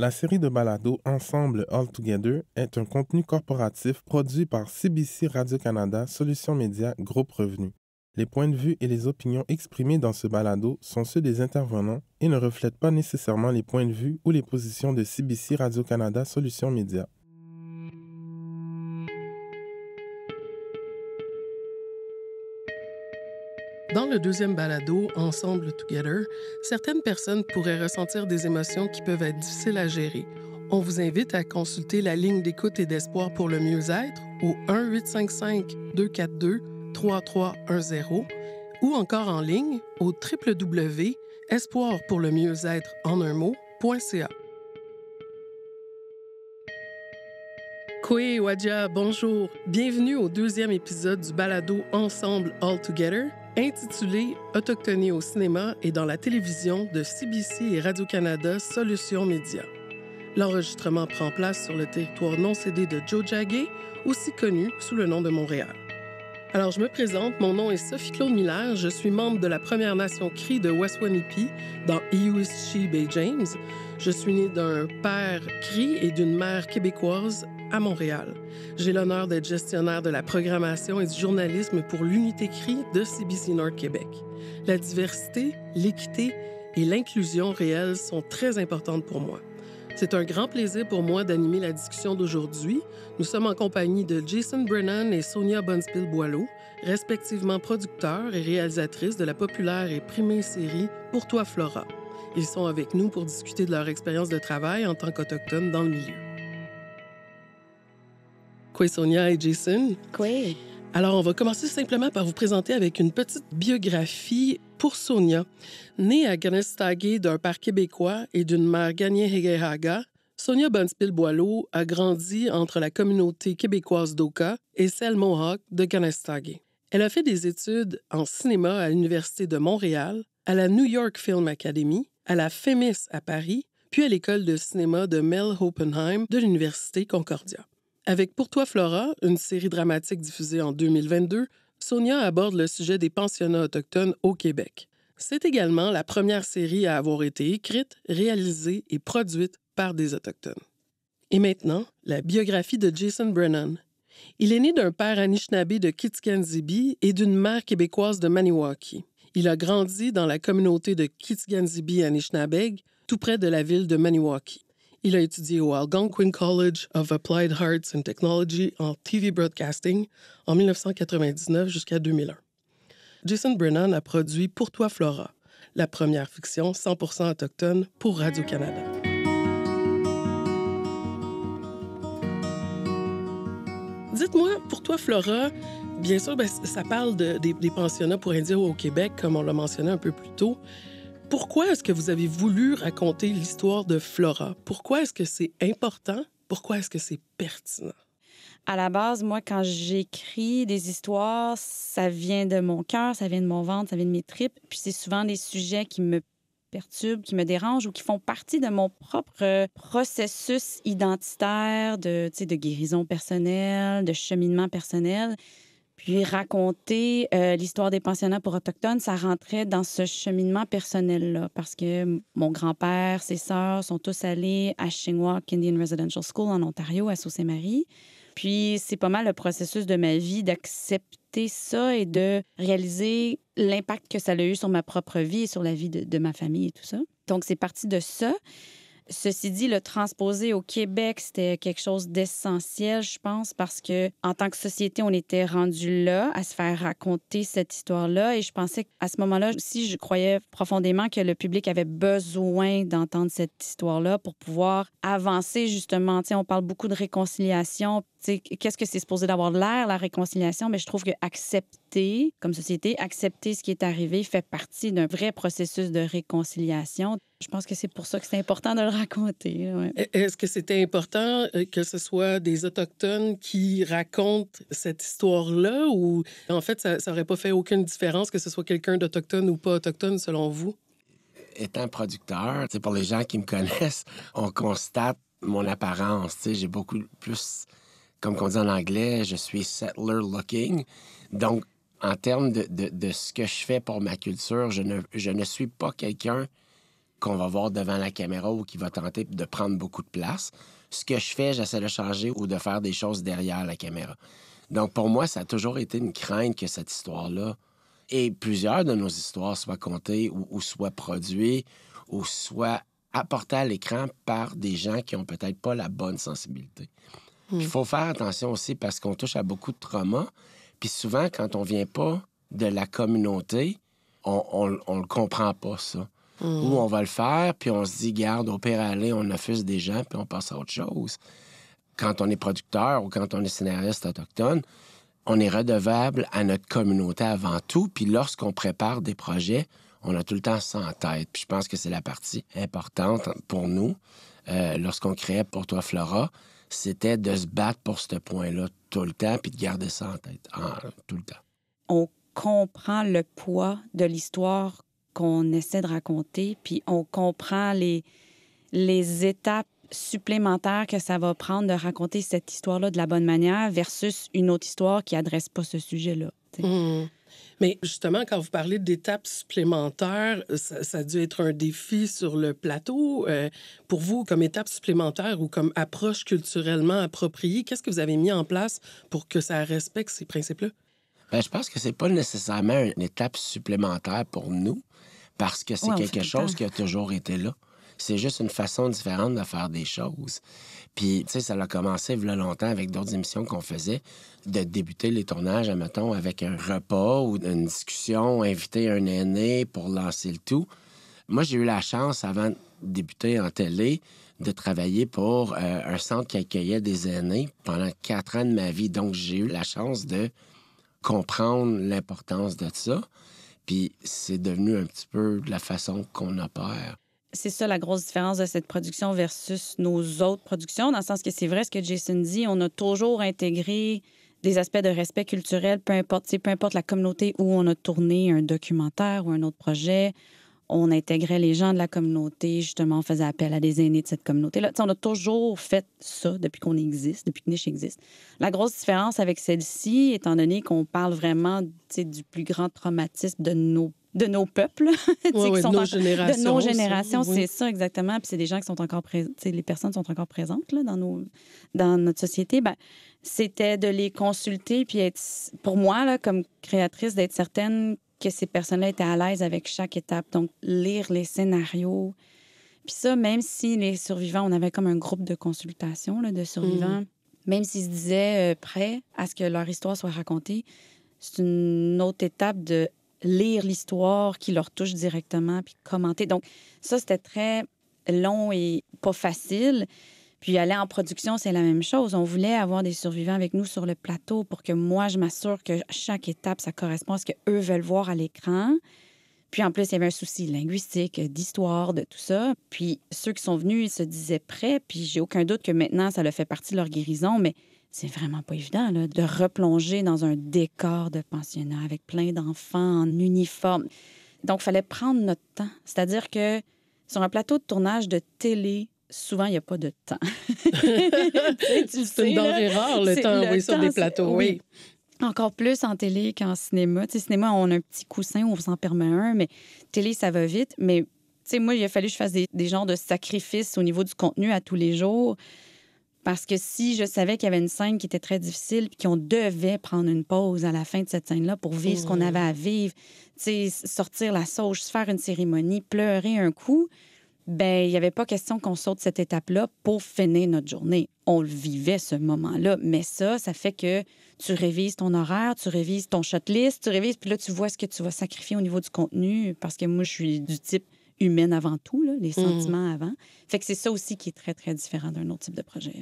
La série de balados Ensemble All Together est un contenu corporatif produit par CBC Radio-Canada Solutions Média Groupe Revenu. Les points de vue et les opinions exprimées dans ce balado sont ceux des intervenants et ne reflètent pas nécessairement les points de vue ou les positions de CBC Radio-Canada Solutions Média. Dans le deuxième balado, Ensemble Together, certaines personnes pourraient ressentir des émotions qui peuvent être difficiles à gérer. On vous invite à consulter la ligne d'écoute et d'espoir pour le mieux-être au 1-855-242-3310 ou encore en ligne au www.espoirpourlemieux-être en un mot.ca. Wadja, bonjour. Bienvenue au deuxième épisode du balado Ensemble All Together Intitulé Autochtonie au cinéma et dans la télévision de CBC et Radio-Canada Solutions Média. L'enregistrement prend place sur le territoire non cédé de Joe aussi connu sous le nom de Montréal. Alors, je me présente, mon nom est Sophie-Claude Miller, je suis membre de la Première Nation Cree de Westwamipi, dans Iwishi Bay James. Je suis née d'un père Cree et d'une mère québécoise à Montréal. J'ai l'honneur d'être gestionnaire de la programmation et du journalisme pour l'unité CRI de CBC Nord Québec. La diversité, l'équité et l'inclusion réelle sont très importantes pour moi. C'est un grand plaisir pour moi d'animer la discussion d'aujourd'hui. Nous sommes en compagnie de Jason Brennan et Sonia Bonspill-Boileau, respectivement producteurs et réalisatrices de la populaire et primée série Pour toi Flora. Ils sont avec nous pour discuter de leur expérience de travail en tant qu'Autochtones dans le milieu. Sonia et Jason. Quoi. Alors, on va commencer simplement par vous présenter avec une petite biographie pour Sonia. Née à Ganestagé d'un père québécois et d'une mère Gagné-Hegehaga, Sonia Bonspil-Boileau a grandi entre la communauté québécoise d'Oka et celle Mohawk de Ganestagé. Elle a fait des études en cinéma à l'Université de Montréal, à la New York Film Academy, à la FEMIS à Paris, puis à l'école de cinéma de Mel Hoppenheim de l'Université Concordia. Avec Pour toi Flora, une série dramatique diffusée en 2022, Sonia aborde le sujet des pensionnats autochtones au Québec. C'est également la première série à avoir été écrite, réalisée et produite par des Autochtones. Et maintenant, la biographie de Jason Brennan. Il est né d'un père Anishinaabe de Kitskanshibi et d'une mère québécoise de Maniwaki. Il a grandi dans la communauté de Kitskanshibi Anishinaabeg, tout près de la ville de Maniwaki. Il a étudié au Algonquin College of Applied Arts and Technology en TV Broadcasting en 1999 jusqu'à 2001. Jason Brennan a produit Pour toi Flora, la première fiction 100% autochtone pour Radio-Canada. Dites-moi, pour toi Flora, bien sûr, ben, ça parle des, des pensionnats pour Indiens au Québec, comme on l'a mentionné un peu plus tôt, pourquoi est-ce que vous avez voulu raconter l'histoire de Flora? Pourquoi est-ce que c'est important? Pourquoi est-ce que c'est pertinent? À la base, moi, quand j'écris des histoires, ça vient de mon cœur, ça vient de mon ventre, ça vient de mes tripes. Puis c'est souvent des sujets qui me perturbent, qui me dérangent ou qui font partie de mon propre processus identitaire de, de guérison personnelle, de cheminement personnel. Puis raconter euh, l'histoire des pensionnats pour autochtones, ça rentrait dans ce cheminement personnel-là parce que mon grand-père, ses sœurs sont tous allés à Shingwalk Indian Residential School en Ontario, à Sault-Saint-Marie. Puis c'est pas mal le processus de ma vie d'accepter ça et de réaliser l'impact que ça a eu sur ma propre vie et sur la vie de ma famille et tout ça. Donc c'est parti de ça. Ceci dit, le transposer au Québec, c'était quelque chose d'essentiel, je pense, parce que en tant que société, on était rendu là à se faire raconter cette histoire-là. Et je pensais qu'à ce moment-là, si je croyais profondément que le public avait besoin d'entendre cette histoire-là pour pouvoir avancer, justement. Tiens, on parle beaucoup de réconciliation. Qu'est-ce que c'est supposé d'avoir l'air, la réconciliation? Mais je trouve que accepter, comme société, accepter ce qui est arrivé fait partie d'un vrai processus de réconciliation. Je pense que c'est pour ça que c'est important de le raconter. E-, est-ce que c'était important euh, que ce soit des Autochtones qui racontent cette histoire-là ou en fait, ça n'aurait pas fait aucune différence que ce soit quelqu'un d'Autochtone ou pas Autochtone selon vous? Étant producteur, c'est pour les gens qui me connaissent, on constate mon apparence. J'ai beaucoup plus, comme on dit en anglais, je suis settler looking. Donc, en termes de, de, de, ce que je fais pour ma culture, je ne, je ne suis pas quelqu'un qu'on va voir devant la caméra ou qui va tenter de prendre beaucoup de place. Ce que je fais, j'essaie de changer ou de faire des choses derrière la caméra. Donc, pour moi, ça a toujours été une crainte que cette histoire-là et plusieurs de nos histoires soient contées ou, soient produites ou soient apportées à l'écran par des gens qui ont peut-être pas la bonne sensibilité. Hmm. Il faut faire attention aussi parce qu'on touche à beaucoup de traumas. Puis souvent, quand on vient pas de la communauté, on ne le comprend pas, ça où mm. on va le faire, puis on se dit, garde, au pire aller, on office des gens, puis on passe à autre chose. Quand on est producteur ou quand on est scénariste autochtone, on est redevable à notre communauté avant tout, puis lorsqu'on prépare des projets, on a tout le temps ça en tête. Puis je pense que c'est la partie importante pour nous. Euh, lorsqu'on créait Pour toi, Flora, c'était de se battre pour ce point-là tout le temps, puis de garder ça en tête tout le temps. On comprend le poids de l'histoire qu'on essaie de raconter, puis on comprend les, les étapes supplémentaires que ça va prendre de raconter cette histoire-là de la bonne manière versus une autre histoire qui adresse pas ce sujet-là. Mmh. Mais justement, quand vous parlez d'étapes supplémentaires, ça, a dû être un défi sur le plateau. Euh, pour vous, comme étape supplémentaire ou comme approche culturellement appropriée, qu'est-ce que vous avez mis en place pour que ça respecte ces principes-là? Ben, je pense que c'est pas nécessairement une étape supplémentaire pour nous parce que c'est quelque chose qui a toujours été là. C'est juste une façon différente de faire des choses. Puis, tu sais, ça a commencé il y a longtemps avec d'autres émissions qu'on faisait, de débuter les tournages, admettons, avec un repas ou une discussion, inviter un aîné pour lancer le tout. Moi, j'ai eu la chance, avant de débuter en télé, de travailler pour euh, un centre qui accueillait des aînés pendant quatre ans de ma vie. Donc, j'ai eu la chance de comprendre l'importance de ça. Puis c'est devenu un petit peu la façon qu'on opère. C'est ça la grosse différence de cette production versus nos autres productions, dans le sens que c'est vrai ce que Jason dit, on a toujours intégré des aspects de respect culturel, peu importe, peu importe la communauté où on a tourné un documentaire ou un autre projet on intégrait les gens de la communauté, justement, on faisait appel à des aînés de cette communauté-là. on a toujours fait ça depuis qu'on existe, depuis que Niche existe. La grosse différence avec celle-ci, étant donné qu'on parle vraiment du plus grand traumatisme de nos de nos peuples, de, nos générations, c'est ça exactement. Puis c'est des gens qui sont encore présents, les personnes sont encore présentes dans, nos, dans notre société. Ben, c'était de les consulter, puis pour moi, là, comme créatrice, d'être certaine que ces personnes-là étaient à l'aise avec chaque étape. Donc, lire les scénarios. Puis ça, même si les survivants, on avait comme un groupe de consultation là, de survivants, mm. même s'ils se disaient euh, prêts à ce que leur histoire soit racontée, c'est une autre étape de lire l'histoire qui leur touche directement, puis commenter. Donc, ça, c'était très long et pas facile. Puis aller en production, c'est la même chose. On voulait avoir des survivants avec nous sur le plateau pour que moi, je m'assure que chaque étape, ça correspond à ce qu'eux veulent voir à l'écran. Puis en plus, il y avait un souci linguistique, d'histoire, de tout ça. Puis ceux qui sont venus, ils se disaient prêts. Puis j'ai aucun doute que maintenant, ça le fait partie de leur guérison, mais c'est vraiment pas évident là, de replonger dans un décor de pensionnat avec plein d'enfants en uniforme. Donc, il fallait prendre notre temps. C'est-à-dire que sur un plateau de tournage de télé, souvent, il n'y a pas de temps. c'est une danger rare, le temps, sur des plateaux, oui. Encore plus en télé qu'en cinéma. Tu cinéma, on a un petit coussin, on s'en permet un, mais télé, ça va vite. Mais, tu sais, moi, il a fallu que je fasse des, genres de sacrifices au niveau du contenu à tous les jours. Parce que si je savais qu'il y avait une scène qui était très difficile puis qu'on devait prendre une pause à la fin de cette scène-là pour vivre ce qu'on mmh. avait à vivre, sortir la sauge, faire une cérémonie, pleurer un coup, ben il n'y avait pas question qu'on saute cette étape-là pour finir notre journée. On le vivait, ce moment-là. Mais ça, ça fait que tu révises ton horaire, tu révises ton shot list, tu révises, puis là, tu vois ce que tu vas sacrifier au niveau du contenu, parce que moi, je suis du type humaine avant tout, les mm. sentiments avant. Fait que c'est ça aussi qui est très, très différent d'un autre type de projet.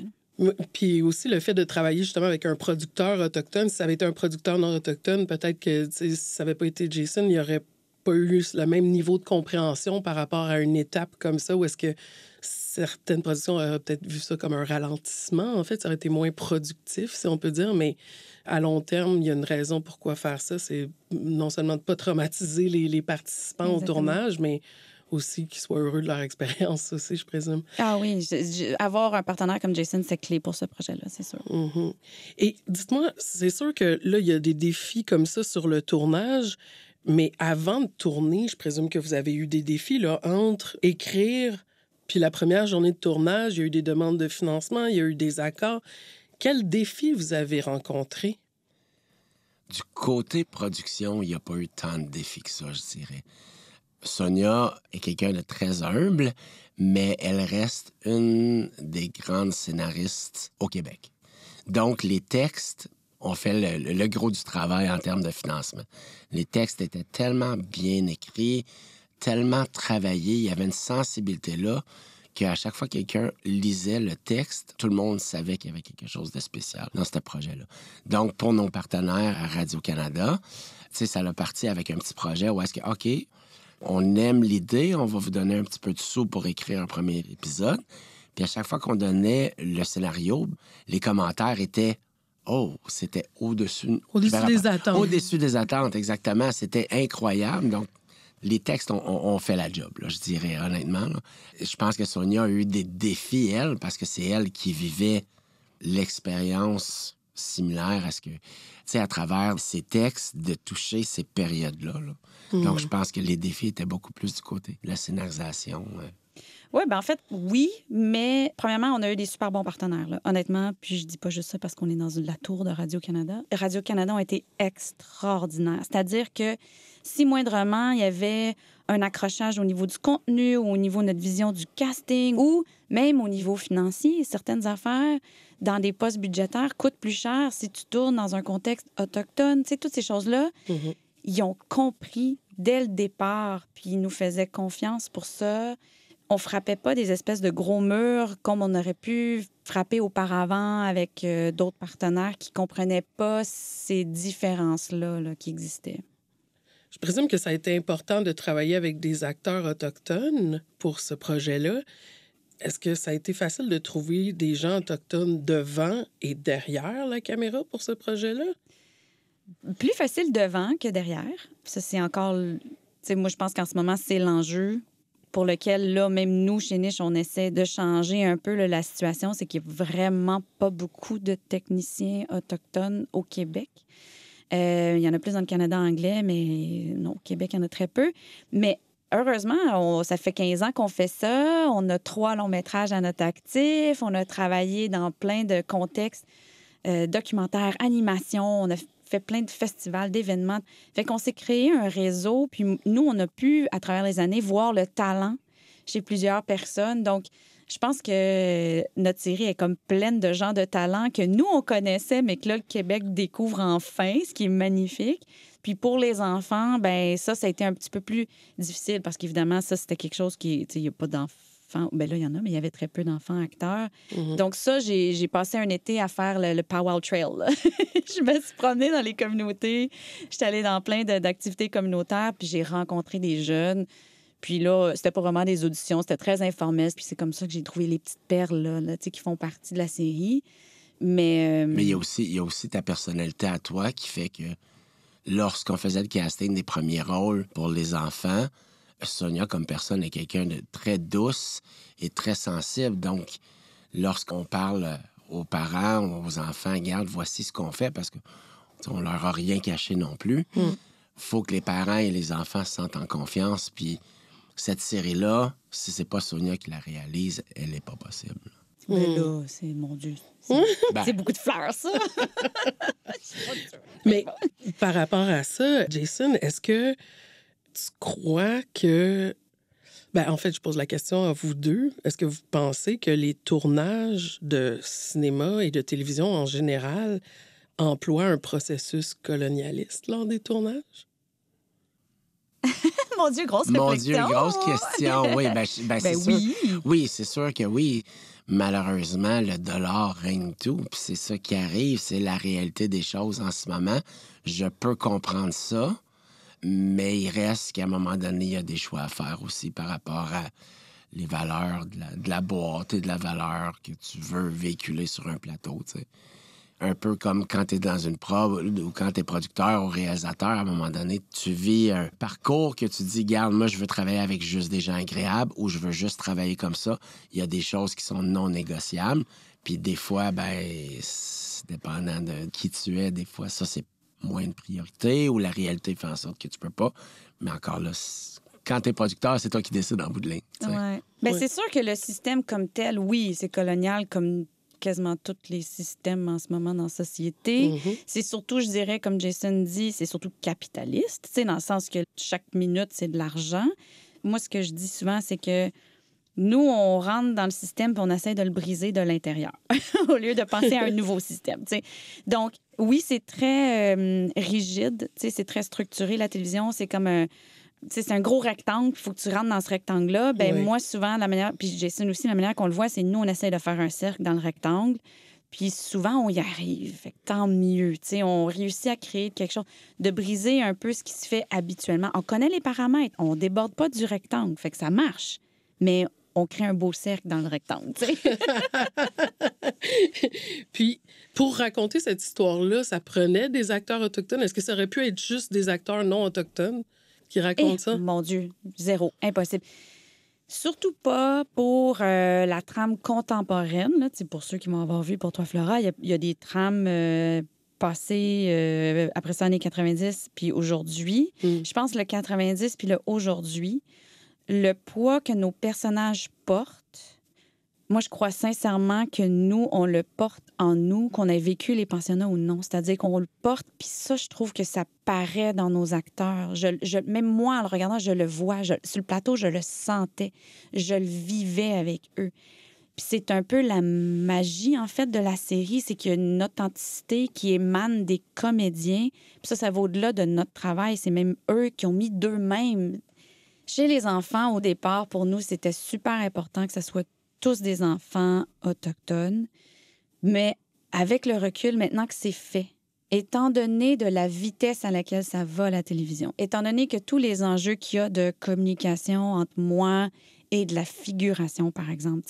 Puis aussi le fait de travailler justement avec un producteur autochtone, si ça avait été un producteur non autochtone, peut-être que si ça n'avait pas été Jason, il aurait pas eu le même niveau de compréhension par rapport à une étape comme ça, où est-ce que certaines productions auraient peut-être vu ça comme un ralentissement. En fait, ça aurait été moins productif, si on peut dire, mais à long terme, il y a une raison pourquoi faire ça. C'est non seulement de ne pas traumatiser les, participants au tournage, mais aussi qu'ils soient heureux de leur expérience aussi, je présume. Ah oui, avoir un partenaire comme Jason, c'est clé pour ce projet-là, c'est sûr. Mmh Et dites-moi, c'est sûr que là, il y a des défis comme ça sur le tournage. Mais avant de tourner, je présume que vous avez eu des défis là, entre écrire, puis la première journée de tournage, il y a eu des demandes de financement, il y a eu des accords. Quels défis vous avez rencontrés? Du côté production, il n'y a pas eu tant de défis que ça, je dirais. Sonia est quelqu'un de très humble, mais elle reste une des grandes scénaristes au Québec. Donc, les textes on fait le, gros du travail en termes de financement. Les textes étaient tellement bien écrits, tellement travaillés, il y avait une sensibilité là qu'à chaque fois que quelqu'un lisait le texte, tout le monde savait qu'il y avait quelque chose de spécial dans ce projet-là. Donc, pour nos partenaires à Radio-Canada, ça a parti avec un petit projet où est-ce que, OK, on aime l'idée, on va vous donner un petit peu de sous pour écrire un premier épisode. Puis à chaque fois qu'on donnait le scénario, les commentaires étaient oh, c'était au-dessus... au des attentes. Au-dessus des attentes, exactement. C'était incroyable. Donc, les textes ont, fait la job, je dirais honnêtement. Je pense que Sonia a eu des défis, elle, parce que c'est elle qui vivait l'expérience similaire à ce que, tu sais, à travers ces textes, de toucher ces périodes-là. Mm. Donc, je pense que les défis étaient beaucoup plus du côté la scénarisation. Euh, oui, ben en fait, oui, mais premièrement, on a eu des super bons partenaires, là, honnêtement. Puis je dis pas juste ça parce qu'on est dans la tour de Radio-Canada. Radio-Canada ont été extraordinaires. C'est-à-dire que si moindrement, il y avait un accrochage au niveau du contenu, ou au niveau de notre vision du casting, ou même au niveau financier, certaines affaires dans des postes budgétaires coûtent plus cher si tu tournes dans un contexte autochtone. Tu sais, toutes ces choses-là, mm-hmm. ils ont compris dès le départ, puis ils nous faisaient confiance pour ça on frappait pas des espèces de gros murs comme on aurait pu frapper auparavant avec euh, d'autres partenaires qui comprenaient pas ces différences-là qui existaient. Je présume que ça a été important de travailler avec des acteurs autochtones pour ce projet-là. Est-ce que ça a été facile de trouver des gens autochtones devant et derrière la caméra pour ce projet-là? Plus facile devant que derrière. Ça, c'est encore. moi, je pense qu'en ce moment, c'est l'enjeu pour lequel, là, même nous, chez Niche, on essaie de changer un peu la situation, c'est qu'il n'y a vraiment pas beaucoup de techniciens autochtones au Québec. Euh, il y en a plus dans le Canada anglais, mais non, au Québec, il y en a très peu. Mais heureusement, ça fait 15 ans qu'on fait ça. On a trois longs métrages à notre actif. On a travaillé dans plein de contextes euh, documentaires, animations. On a fait plein de festivals, d'événements. Fait qu'on s'est créé un réseau, puis nous, on a pu, à travers les années, voir le talent chez plusieurs personnes. Donc, je pense que notre série est comme pleine de gens de talent que nous, on connaissait, mais que là, le Québec découvre enfin, ce qui est magnifique. Puis pour les enfants, ben ça, ça a été un petit peu plus difficile parce qu'évidemment, ça, c'était quelque chose qui, tu sais, il n'y a pas d'enfants ben là, il y en a, mais il y avait très peu d'enfants acteurs. Mm-hmm. Donc ça, j'ai passé un été à faire le, le Powwow Trail. je me suis promenée dans les communautés. J'étais allée dans plein d'activités communautaires, puis j'ai rencontré des jeunes. Puis là, c'était pas vraiment des auditions, c'était très informel. Puis c'est comme ça que j'ai trouvé les petites perles là, qui font partie de la série. Mais euh, mais aussi il y a aussi ta personnalité à toi qui fait que lorsqu'on faisait le casting des premiers rôles pour les enfants, Sonia, comme personne, est quelqu'un de très douce et très sensible. Donc, lorsqu'on parle euh, aux parents, aux enfants, regarde, voici ce qu'on fait, parce qu'on leur a rien caché non plus. Il mm. faut que les parents et les enfants se sentent en confiance. Puis, cette série-là, si c'est pas Sonia qui la réalise, elle n'est pas possible. Mm. Mais là, c'est mon Dieu. C'est mm. ben. beaucoup de fleurs, ça. Mais par rapport à ça, Jason, est-ce que tu crois que. Ben, en fait, je pose la question à vous deux. Est-ce que vous pensez que les tournages de cinéma et de télévision en général emploient un processus colonialiste lors des tournages? Mon Dieu, grosse question. Mon Dieu, grosse question. Ben, ben, oui, Oui, c'est sûr que oui. Malheureusement, le dollar règne tout. Puis c'est ça qui arrive. C'est la réalité des choses en ce moment. Je peux comprendre ça. Mais il reste qu'à un moment donné, il y a des choix à faire aussi par rapport à les valeurs de la, boîte et de la valeur que tu veux véhiculer sur un plateau. Un peu comme quand tu es dans une probe ou quand tu es producteur ou réalisateur, à un moment donné, tu vis un parcours que tu dis, garde, moi, je veux travailler avec juste des gens agréables ou je veux juste travailler comme ça. Il y a des choses qui sont non négociables. Puis des fois, ben, dépendant de qui tu es, des fois, ça, c'est moins de priorité ou la réalité fait en sorte que tu peux pas. Mais encore là, quand tu es producteur, c'est toi qui décides en bout de ligne. Ben, c'est sûr que le système comme tel, oui, c'est colonial comme quasiment tous les systèmes en ce moment dans la société. Mm-hmm. C'est surtout, je dirais, comme Jason dit, c'est surtout capitaliste, dans le sens que chaque minute, c'est de l'argent. Moi, ce que je dis souvent, c'est que nous, on rentre dans le système et on essaie de le briser de l'intérieur au lieu de penser à un nouveau système. Donc, oui, c'est très euh, rigide, c'est très structuré. La télévision, c'est comme un c'est un gros rectangle, il faut que tu rentres dans ce rectangle-là. Ben moi, souvent, la manière, puis Jason aussi, la manière qu'on le voit, c'est nous, on essaie de faire un cercle dans le rectangle, puis souvent, on y arrive. Fait tant mieux, tu on réussit à créer quelque chose, de briser un peu ce qui se fait habituellement. On connaît les paramètres, on déborde pas du rectangle, fait que ça marche. Mais on crée un beau cercle dans le rectangle. Puis, pour raconter cette histoire-là, ça prenait des acteurs autochtones. Est-ce que ça aurait pu être juste des acteurs non autochtones qui racontent eh, ça? Mon Dieu, zéro, impossible. Surtout pas pour euh, la trame contemporaine. Là. Pour ceux qui m'ont avoir vu pour toi, Flora, il y, a des trames euh, passées euh, après ça, années 90, puis aujourd'hui. Hmm. Je pense le 90, puis le aujourd'hui le poids que nos personnages portent, moi, je crois sincèrement que nous, on le porte en nous, qu'on ait vécu les pensionnats ou non. C'est-à-dire qu'on le porte, puis ça, je trouve que ça paraît dans nos acteurs. Je, même moi, en le regardant, je le vois. sur le plateau, je le sentais. Je le vivais avec eux. Puis c'est un peu la magie, en fait, de la série, c'est qu'il y a une authenticité qui émane des comédiens. Puis ça, ça va au-delà de notre travail. C'est même eux qui ont mis d'eux-mêmes chez les enfants, au départ, pour nous, c'était super important que ce soit tous des enfants autochtones. Mais avec le recul, maintenant que c'est fait, étant donné de la vitesse à laquelle ça va la télévision, étant donné que tous les enjeux qu'il y a de communication entre moi et de la figuration, par exemple.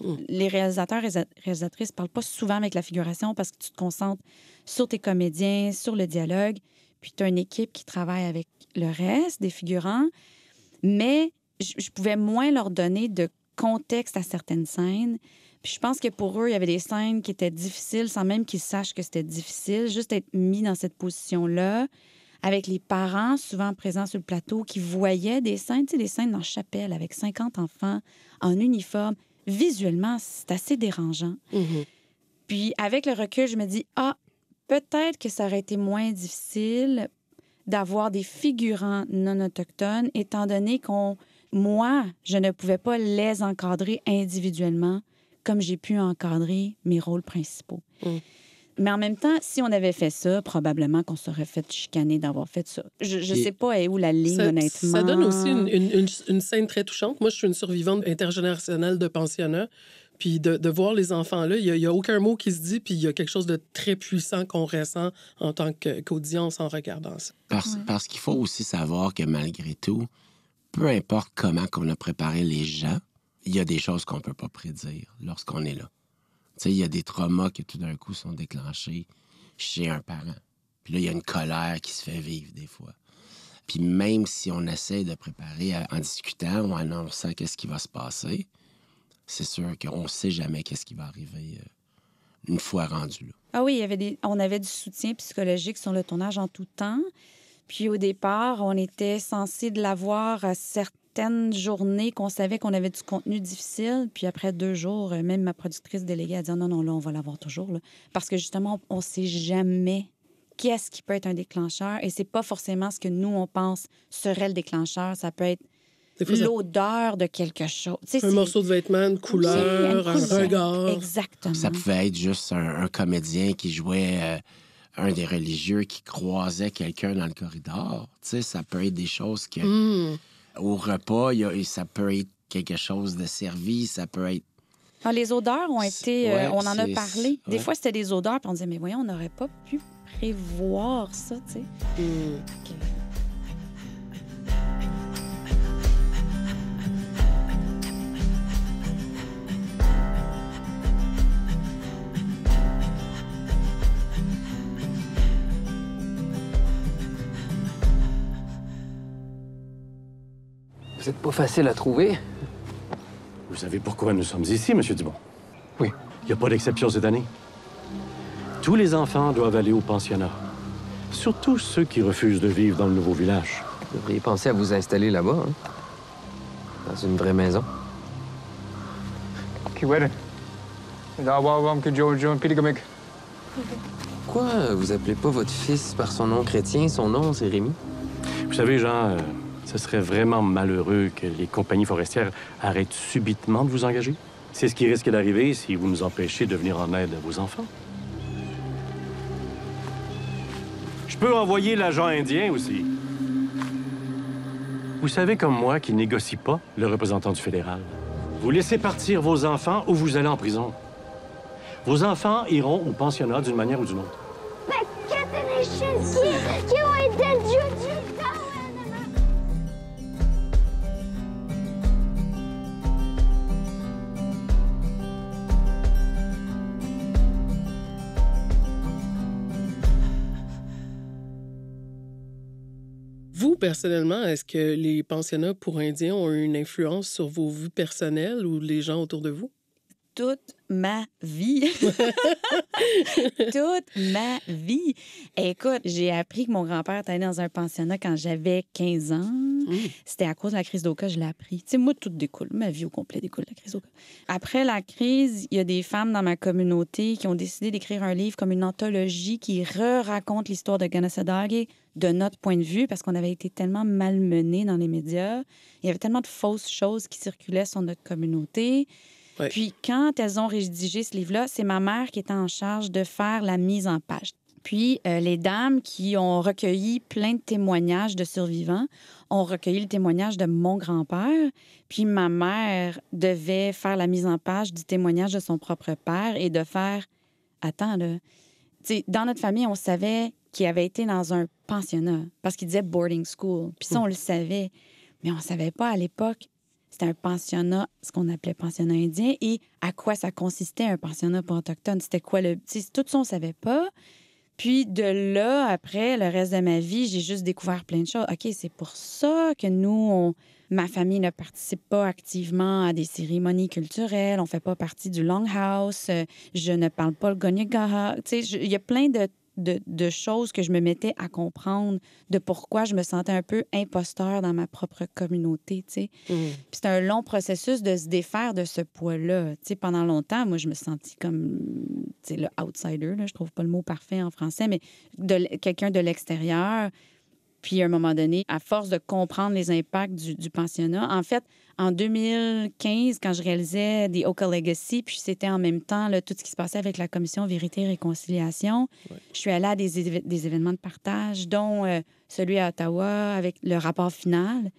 Hmm. Les réalisateurs et réalisatrices ne parlent pas souvent avec la figuration parce que tu te concentres sur tes comédiens, sur le dialogue, puis tu as une équipe qui travaille avec le reste des figurants mais je, pouvais moins leur donner de contexte à certaines scènes. Puis je pense que pour eux, il y avait des scènes qui étaient difficiles sans même qu'ils sachent que c'était difficile, juste être mis dans cette position-là, avec les parents souvent présents sur le plateau qui voyaient des scènes, tu sais, des scènes dans chapelle avec 50 enfants en uniforme. Visuellement, c'est assez dérangeant. Mm-hmm. Puis avec le recul, je me dis, ah, peut-être que ça aurait été moins difficile d'avoir des figurants non autochtones, étant donné qu'on, moi, je ne pouvais pas les encadrer individuellement comme j'ai pu encadrer mes rôles principaux. Mm. Mais en même temps, si on avait fait ça, probablement qu'on serait fait chicaner d'avoir fait ça. Je ne sais pas eh, où la ligne, honnêtement. Ça donne aussi une, une, scène très touchante. Moi, je suis une survivante intergénérationnelle de pensionnat. Puis de, voir les enfants-là, il n'y a, aucun mot qui se dit, puis il y a quelque chose de très puissant qu'on ressent en tant qu'audience en regardant ça. Parce, qu'il faut aussi savoir que malgré tout, peu importe comment qu'on a préparé les gens, il y a des choses qu'on ne peut pas prédire lorsqu'on est là. Tu sais, il y a des traumas qui tout d'un coup sont déclenchés chez un parent. Puis là, il y a une colère qui se fait vivre des fois. Puis même si on essaie de préparer en discutant ou en annonçant qu'est-ce qui va se passer, c'est sûr qu'on ne sait jamais qu'est-ce qui va arriver euh, une fois rendu là. Ah oui, y avait des... on avait du soutien psychologique sur le tournage en tout temps. Puis au départ, on était censé de l'avoir à certaines journées qu'on savait qu'on avait du contenu difficile. Puis après deux jours, euh, même ma productrice déléguée a dit ah non, non, là, on va l'avoir toujours. Parce que justement, on ne sait jamais qu'est-ce qui peut être un déclencheur. Et c'est pas forcément ce que nous, on pense serait le déclencheur. Ça peut être l'odeur de quelque chose. un morceau de vêtement, une couleur, un regard. Exactement. Ça pouvait être juste un, comédien qui jouait euh, un des religieux qui croisait quelqu'un dans le corridor. ça peut être des choses que. Hmm. Au repas, ça peut être quelque chose de servi, ça peut être ah, les odeurs ont été. Euh, on en a parlé. Des fois, c'était des odeurs, puis on disait, mais voyons, on n'aurait pas pu prévoir ça, tu sais. Hmm. Vous pas facile à trouver. Vous savez pourquoi nous sommes ici, Monsieur Dumont? Oui. Il n'y a pas d'exception cette année. Tous les enfants doivent aller au pensionnat. Surtout ceux qui refusent de vivre dans le nouveau village. Vous devriez penser à vous installer là-bas, hein? Dans une vraie maison. Pourquoi vous appelez pas votre fils par son nom chrétien? Son nom, c'est Rémi. Vous savez, genre ce serait vraiment malheureux que les compagnies forestières arrêtent subitement de vous engager. C'est ce qui risque d'arriver si vous nous empêchez de venir en aide à vos enfants. Je peux envoyer l'agent indien aussi. Vous savez comme moi qu'il négocie pas le représentant du fédéral. Vous laissez partir vos enfants ou vous allez en prison. Vos enfants iront au pensionnat d'une manière ou d'une autre. personnellement, est-ce que les pensionnats pour Indiens ont eu une influence sur vos vues personnelles ou les gens autour de vous? toute ma vie. toute ma vie. Écoute, j'ai appris que mon grand-père était dans un pensionnat quand j'avais 15 ans. Mm. C'était à cause de la crise d'Oka, je l'ai appris. Tu sais, moi, tout découle. Ma vie au complet découle de la crise d'Oka. Après la crise, il y a des femmes dans ma communauté qui ont décidé d'écrire un livre comme une anthologie qui re-raconte l'histoire de Ganasadage de notre point de vue, parce qu'on avait été tellement malmenés dans les médias. Il y avait tellement de fausses choses qui circulaient sur notre communauté. Puis quand elles ont rédigé ce livre-là, c'est ma mère qui était en charge de faire la mise en page. Puis euh, les dames qui ont recueilli plein de témoignages de survivants ont recueilli le témoignage de mon grand-père. Puis ma mère devait faire la mise en page du témoignage de son propre père et de faire Attends, là. dans notre famille, on savait qu'il avait été dans un pensionnat parce qu'il disait boarding school. Puis ça, on le savait. Mais on ne savait pas à l'époque c'était un pensionnat, ce qu'on appelait pensionnat indien, et à quoi ça consistait un pensionnat pour autochtones. C'était quoi le. Tout ça, on ne savait pas. Puis de là, après, le reste de ma vie, j'ai juste découvert plein de choses. OK, c'est pour ça que nous, ma famille ne participe pas activement à des cérémonies culturelles, on ne fait pas partie du long house, euh, je ne parle pas le Gonyagaha. Tu sais, il y a plein de de, choses que je me mettais à comprendre, de pourquoi je me sentais un peu imposteur dans ma propre communauté. Mmh. Puis c'est un long processus de se défaire de ce poids-là. Pendant longtemps, moi, je me sentis comme le outsider, je trouve pas le mot parfait en français, mais de quelqu'un de l'extérieur puis, à un moment donné, à force de comprendre les impacts du, pensionnat, en fait, en 2015, quand je réalisais des Oka Legacy, puis c'était en même temps tout ce qui se passait avec la commission Vérité et Réconciliation, je suis allée à des, événements de partage, dont euh, celui à Ottawa avec le rapport final.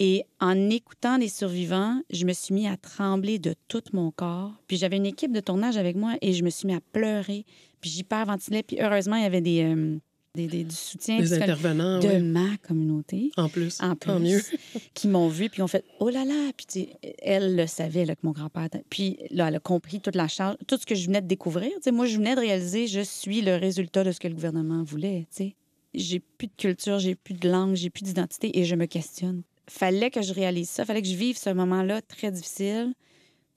Et en écoutant les survivants, je me suis mis à trembler de tout mon corps. Puis j'avais une équipe de tournage avec moi et je me suis mis à pleurer. Puis j'hyperventilais. Puis heureusement, il y avait des, euh, des, du soutien des intervenants, de ma communauté. En plus. En plus. mieux. qui m'ont vu, puis ont fait Oh là là. Puis elle le savait, là, que mon grand-père. Puis là, elle a compris toute la charge, tout ce que je venais de découvrir. Tu sais, moi, je venais de réaliser je suis le résultat de ce que le gouvernement voulait. Tu sais. J'ai plus de culture, j'ai plus de langue, j'ai plus d'identité et je me questionne. Fallait que je réalise ça, fallait que je vive ce moment-là très difficile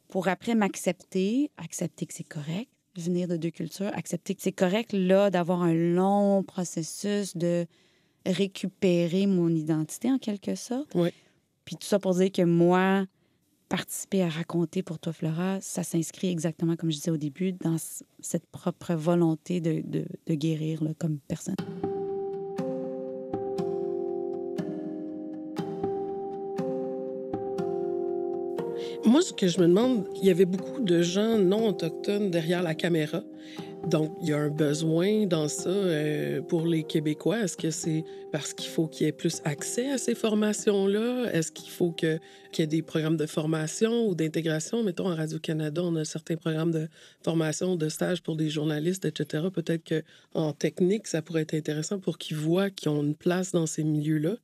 pour après m'accepter, accepter que c'est correct, venir de deux cultures, accepter que c'est correct, là, d'avoir un long processus de récupérer mon identité, en quelque sorte. Puis tout ça pour dire que moi, participer à raconter pour toi, Flora, ça s'inscrit exactement, comme je disais au début, dans cette propre volonté de, guérir comme personne. Moi, ce que je me demande, il y avait beaucoup de gens non autochtones derrière la caméra. Donc, il y a un besoin dans ça euh, pour les Québécois. Est-ce que c'est parce qu'il faut qu'il y ait plus accès à ces formations-là? Est-ce qu'il faut qu'il y ait des programmes de formation ou d'intégration? Mettons, en Radio-Canada, on a certains programmes de formation, de stage pour des journalistes, etc. Peut-être qu'en technique, ça pourrait être intéressant pour qu'ils voient qu'ils ont une place dans ces milieux-là.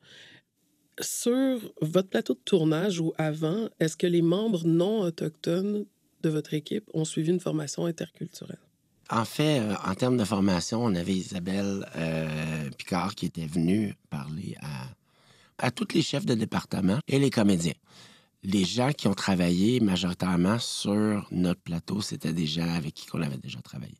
Sur votre plateau de tournage ou avant, est-ce que les membres non autochtones de votre équipe ont suivi une formation interculturelle? En fait, euh, en termes de formation, on avait Isabelle euh, Picard qui était venue parler à, à tous les chefs de département et les comédiens. Les gens qui ont travaillé majoritairement sur notre plateau, c'était des gens avec qui on avait déjà travaillé.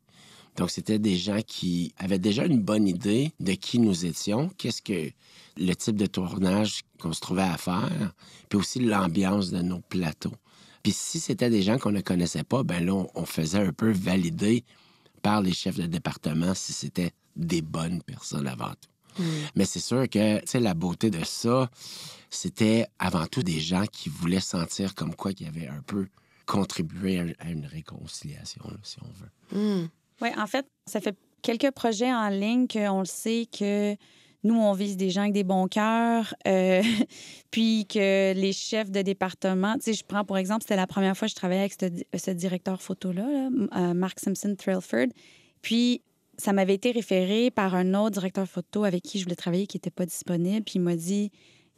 Donc, c'était des gens qui avaient déjà une bonne idée de qui nous étions, qu'est-ce que le type de tournage qu'on se trouvait à faire, puis aussi l'ambiance de nos plateaux. Puis si c'était des gens qu'on ne connaissait pas, ben là, on, faisait un peu valider par les chefs de département si c'était des bonnes personnes avant tout. Mm. Mais c'est sûr que, tu sais, la beauté de ça, c'était avant tout des gens qui voulaient sentir comme quoi qu'il avaient un peu contribué à une réconciliation, si on veut. Mm. Oui, en fait, ça fait quelques projets en ligne qu'on le sait que nous, on vise des gens avec des bons cœurs, euh, puis que les chefs de département, tu sais, je prends pour exemple, c'était la première fois que je travaillais avec ce, directeur photo-là, euh, Mark Simpson Thrillford. Puis, ça m'avait été référé par un autre directeur photo avec qui je voulais travailler qui n'était pas disponible, puis il m'a dit